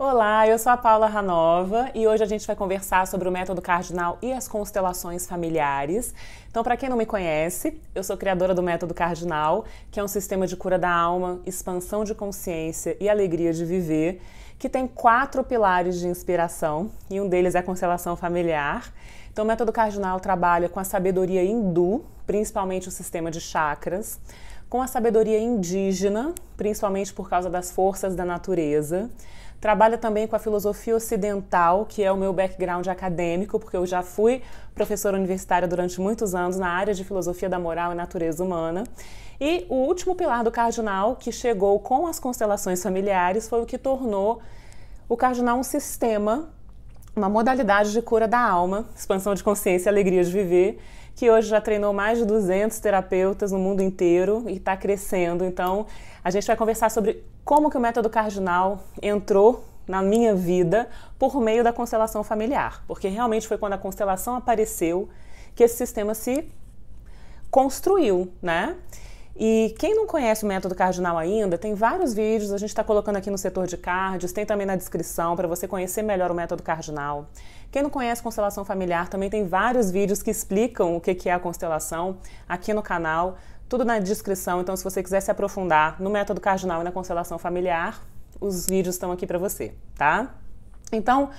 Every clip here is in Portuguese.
Olá, eu sou a Paula Ranova e hoje a gente vai conversar sobre o método cardinal e as constelações familiares. Então, para quem não me conhece, eu sou criadora do método cardinal, que é um sistema de cura da alma, expansão de consciência e alegria de viver, que tem quatro pilares de inspiração e um deles é a constelação familiar. Então, o método cardinal trabalha com a sabedoria hindu, principalmente o sistema de chakras, com a sabedoria indígena, principalmente por causa das forças da natureza Trabalha também com a filosofia ocidental, que é o meu background acadêmico, porque eu já fui professora universitária durante muitos anos na área de filosofia da moral e natureza humana. E o último pilar do cardinal, que chegou com as constelações familiares, foi o que tornou o cardinal um sistema, uma modalidade de cura da alma, expansão de consciência e alegria de viver, que hoje já treinou mais de 200 terapeutas no mundo inteiro e está crescendo. Então, a gente vai conversar sobre como que o método cardinal entrou na minha vida por meio da constelação familiar, porque realmente foi quando a constelação apareceu que esse sistema se construiu, né? E quem não conhece o método cardinal ainda, tem vários vídeos, a gente está colocando aqui no setor de cards, tem também na descrição para você conhecer melhor o método cardinal. Quem não conhece constelação familiar, também tem vários vídeos que explicam o que é a constelação aqui no canal, tudo na descrição. Então, se você quiser se aprofundar no método cardinal e na constelação familiar, os vídeos estão aqui para você, tá? Então,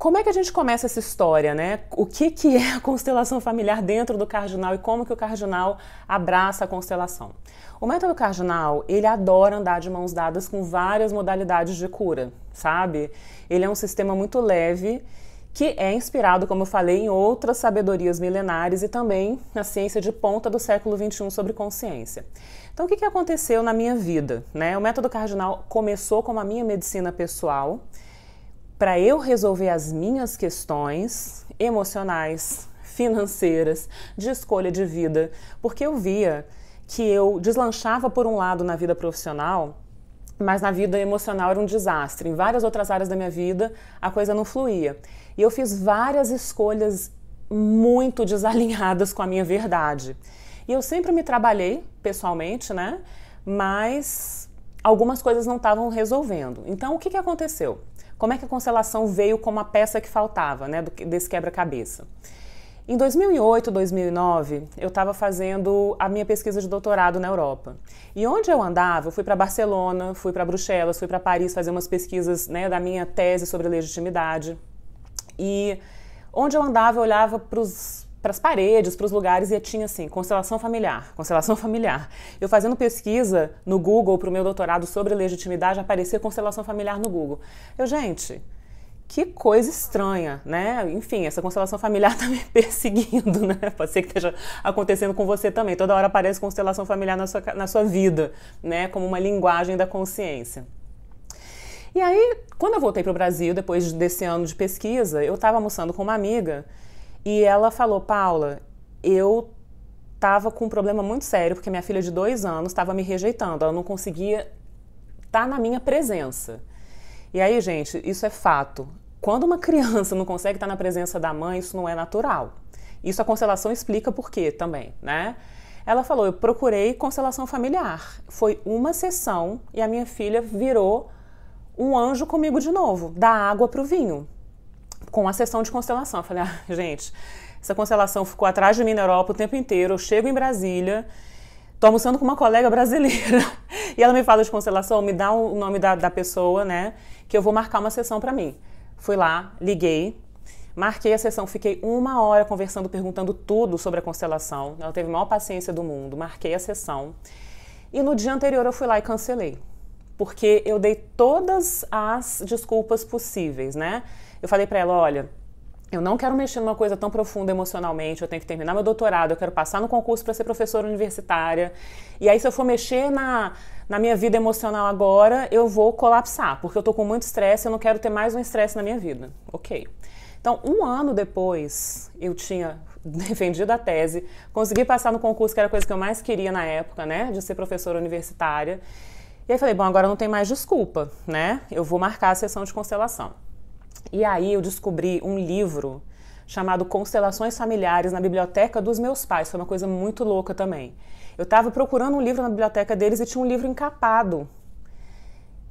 como é que a gente começa essa história, né? O que, que é a constelação familiar dentro do cardinal e como que o cardinal abraça a constelação? O método cardinal, ele adora andar de mãos dadas com várias modalidades de cura, sabe? Ele é um sistema muito leve que é inspirado, como eu falei, em outras sabedorias milenares e também na ciência de ponta do século XXI sobre consciência. Então, o que, que aconteceu na minha vida? Né? O método cardinal começou como a minha medicina pessoal, para eu resolver as minhas questões emocionais, financeiras, de escolha de vida, porque eu via que eu deslanchava por um lado na vida profissional, mas na vida emocional era um desastre. Em várias outras áreas da minha vida, a coisa não fluía. E eu fiz várias escolhas muito desalinhadas com a minha verdade. E eu sempre me trabalhei pessoalmente, né? Mas algumas coisas não estavam resolvendo. Então, o que, que aconteceu? Como é que a constelação veio como a peça que faltava né, desse quebra-cabeça? Em 2008, 2009, eu estava fazendo a minha pesquisa de doutorado na Europa. E onde eu andava, eu fui para Barcelona, fui para Bruxelas, fui para Paris fazer umas pesquisas né, da minha tese sobre legitimidade. E onde eu andava, eu olhava para os para as paredes, para os lugares, e tinha assim, constelação familiar, constelação familiar. Eu fazendo pesquisa no Google para o meu doutorado sobre legitimidade, aparecia constelação familiar no Google. Eu, gente, que coisa estranha, né? Enfim, essa constelação familiar está me perseguindo, né? Pode ser que esteja acontecendo com você também. Toda hora aparece constelação familiar na sua, na sua vida, né? Como uma linguagem da consciência. E aí, quando eu voltei para o Brasil, depois desse ano de pesquisa, eu estava almoçando com uma amiga e ela falou, Paula, eu tava com um problema muito sério, porque minha filha de dois anos estava me rejeitando, ela não conseguia estar tá na minha presença. E aí, gente, isso é fato. Quando uma criança não consegue estar tá na presença da mãe, isso não é natural. Isso a constelação explica por quê também, né? Ela falou: eu procurei constelação familiar. Foi uma sessão e a minha filha virou um anjo comigo de novo, da água para o vinho com a sessão de constelação. Eu falei, ah, gente, essa constelação ficou atrás de mim na Europa o tempo inteiro. Eu chego em Brasília, tô almoçando com uma colega brasileira e ela me fala de constelação, me dá o nome da, da pessoa, né? Que eu vou marcar uma sessão para mim. Fui lá, liguei, Marquei a sessão, fiquei uma hora conversando, perguntando tudo sobre a constelação. Ela teve a maior paciência do mundo. Marquei a sessão. E no dia anterior eu fui lá e cancelei. Porque eu dei todas as desculpas possíveis, né? Eu falei para ela: olha, eu não quero mexer numa coisa tão profunda emocionalmente, eu tenho que terminar meu doutorado, eu quero passar no concurso para ser professora universitária. E aí, se eu for mexer na, na minha vida emocional agora, eu vou colapsar, porque eu estou com muito estresse, eu não quero ter mais um estresse na minha vida. Ok. Então, um ano depois, eu tinha defendido a tese, consegui passar no concurso, que era a coisa que eu mais queria na época, né, de ser professora universitária. E aí falei, bom, agora não tem mais desculpa, né? Eu vou marcar a sessão de constelação. E aí eu descobri um livro chamado Constelações Familiares na biblioteca dos meus pais. Foi uma coisa muito louca também. Eu estava procurando um livro na biblioteca deles e tinha um livro encapado.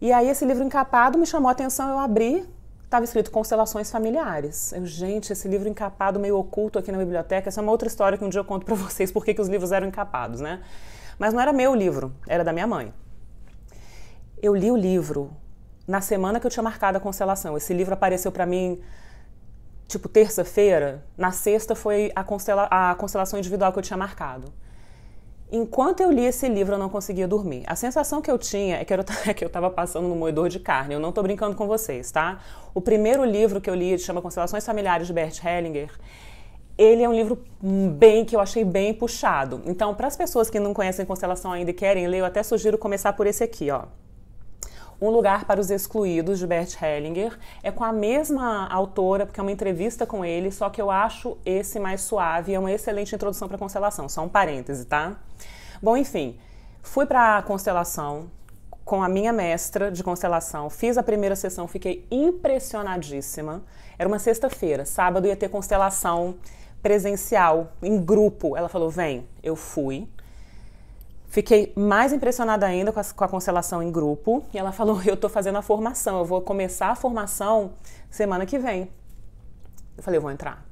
E aí esse livro encapado me chamou a atenção, eu abri, estava escrito Constelações Familiares. Eu, gente, esse livro encapado meio oculto aqui na biblioteca, essa é uma outra história que um dia eu conto para vocês por que os livros eram encapados, né? Mas não era meu livro, era da minha mãe. Eu li o livro, na semana que eu tinha marcado a constelação. Esse livro apareceu para mim tipo terça-feira, na sexta foi a, constela a constelação individual que eu tinha marcado. Enquanto eu li esse livro, eu não conseguia dormir. A sensação que eu tinha é que, é que eu estava passando no moedor de carne. Eu não estou brincando com vocês, tá? O primeiro livro que eu li chama Constelações Familiares de Bert Hellinger. Ele é um livro bem que eu achei bem puxado. Então, para as pessoas que não conhecem constelação ainda e querem ler, eu até sugiro começar por esse aqui, ó. Um Lugar para os Excluídos, de Bert Hellinger. É com a mesma autora, porque é uma entrevista com ele, só que eu acho esse mais suave. É uma excelente introdução para a constelação. Só um parêntese, tá? Bom, enfim. Fui para a constelação com a minha mestra de constelação. Fiz a primeira sessão, fiquei impressionadíssima. Era uma sexta-feira, sábado ia ter constelação presencial, em grupo. Ela falou: "Vem". Eu fui. Fiquei mais impressionada ainda com a, com a constelação em grupo. E ela falou: Eu estou fazendo a formação, eu vou começar a formação semana que vem. Eu falei: Eu vou entrar.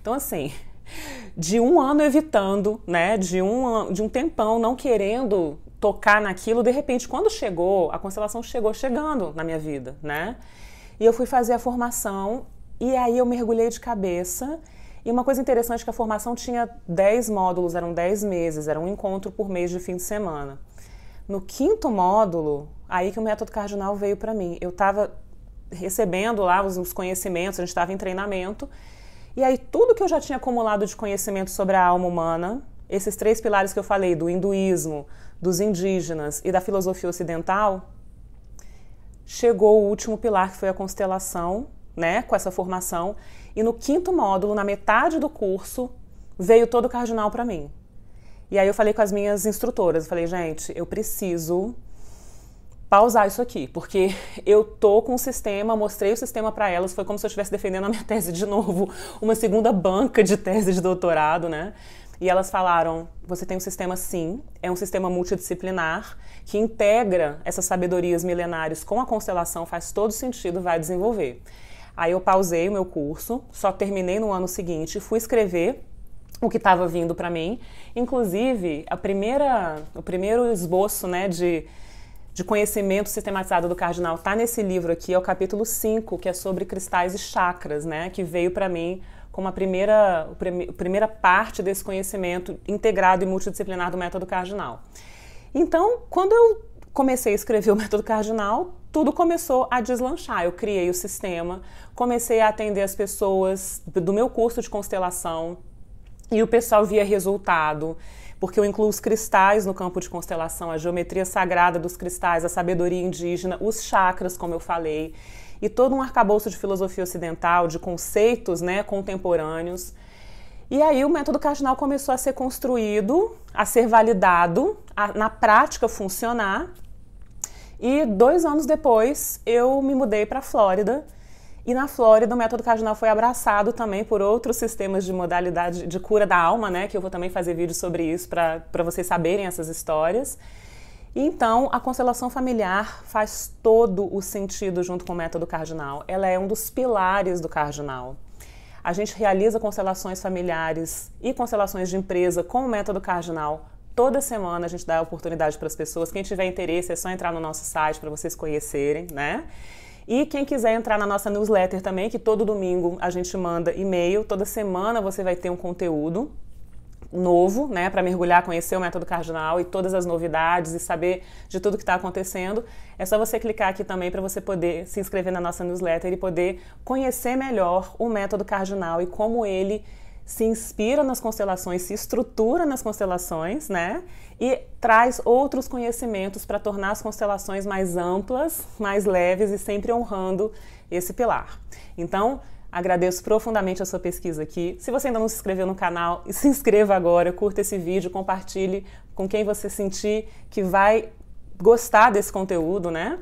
Então, assim, de um ano evitando, né? De um, de um tempão não querendo tocar naquilo, de repente, quando chegou, a constelação chegou chegando na minha vida, né? E eu fui fazer a formação e aí eu mergulhei de cabeça e uma coisa interessante é que a formação tinha 10 módulos, eram 10 meses, era um encontro por mês de fim de semana. No quinto módulo, aí que o método cardinal veio para mim. Eu estava recebendo lá os conhecimentos, a gente estava em treinamento, e aí tudo que eu já tinha acumulado de conhecimento sobre a alma humana, esses três pilares que eu falei, do hinduísmo, dos indígenas e da filosofia ocidental, chegou o último pilar, que foi a constelação, né, com essa formação. E no quinto módulo, na metade do curso, veio todo o cardinal para mim. E aí eu falei com as minhas instrutoras, eu falei, gente, eu preciso pausar isso aqui, porque eu tô com o sistema, mostrei o sistema para elas, foi como se eu estivesse defendendo a minha tese de novo, uma segunda banca de tese de doutorado, né? E elas falaram: você tem um sistema sim, é um sistema multidisciplinar que integra essas sabedorias milenares com a constelação, faz todo sentido, vai desenvolver. Aí eu pausei o meu curso, só terminei no ano seguinte, fui escrever o que estava vindo para mim. Inclusive, a primeira, o primeiro esboço né, de, de conhecimento sistematizado do Cardinal está nesse livro aqui, é o capítulo 5, que é sobre cristais e chakras, né, que veio para mim como a primeira, a primeira parte desse conhecimento integrado e multidisciplinar do método Cardinal. Então, quando eu comecei a escrever o método Cardinal, tudo começou a deslanchar. Eu criei o sistema, comecei a atender as pessoas do meu curso de constelação e o pessoal via resultado, porque eu incluo os cristais no campo de constelação, a geometria sagrada dos cristais, a sabedoria indígena, os chakras, como eu falei, e todo um arcabouço de filosofia ocidental, de conceitos né, contemporâneos. E aí o método cardinal começou a ser construído, a ser validado, a, na prática funcionar, e dois anos depois, eu me mudei para a Flórida. E na Flórida, o método cardinal foi abraçado também por outros sistemas de modalidade de cura da alma, né? Que eu vou também fazer vídeo sobre isso para vocês saberem essas histórias. Então, a constelação familiar faz todo o sentido junto com o método cardinal. Ela é um dos pilares do cardinal. A gente realiza constelações familiares e constelações de empresa com o método cardinal Toda semana a gente dá oportunidade para as pessoas. Quem tiver interesse é só entrar no nosso site para vocês conhecerem, né? E quem quiser entrar na nossa newsletter também, que todo domingo a gente manda e-mail, toda semana você vai ter um conteúdo novo, né, para mergulhar, conhecer o método cardinal e todas as novidades e saber de tudo que está acontecendo. É só você clicar aqui também para você poder se inscrever na nossa newsletter e poder conhecer melhor o método cardinal e como ele se inspira nas constelações, se estrutura nas constelações, né? E traz outros conhecimentos para tornar as constelações mais amplas, mais leves e sempre honrando esse pilar. Então, Agradeço profundamente a sua pesquisa aqui. Se você ainda não se inscreveu no canal, se inscreva agora, curta esse vídeo, compartilhe com quem você sentir que vai gostar desse conteúdo, né?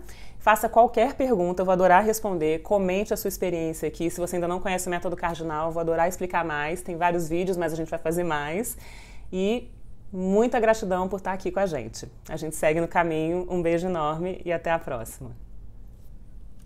faça qualquer pergunta, eu vou adorar responder. Comente a sua experiência aqui. Se você ainda não conhece o Método Cardinal, eu vou adorar explicar mais. Tem vários vídeos, mas a gente vai fazer mais. E muita gratidão por estar aqui com a gente. A gente segue no caminho. Um beijo enorme e até a próxima.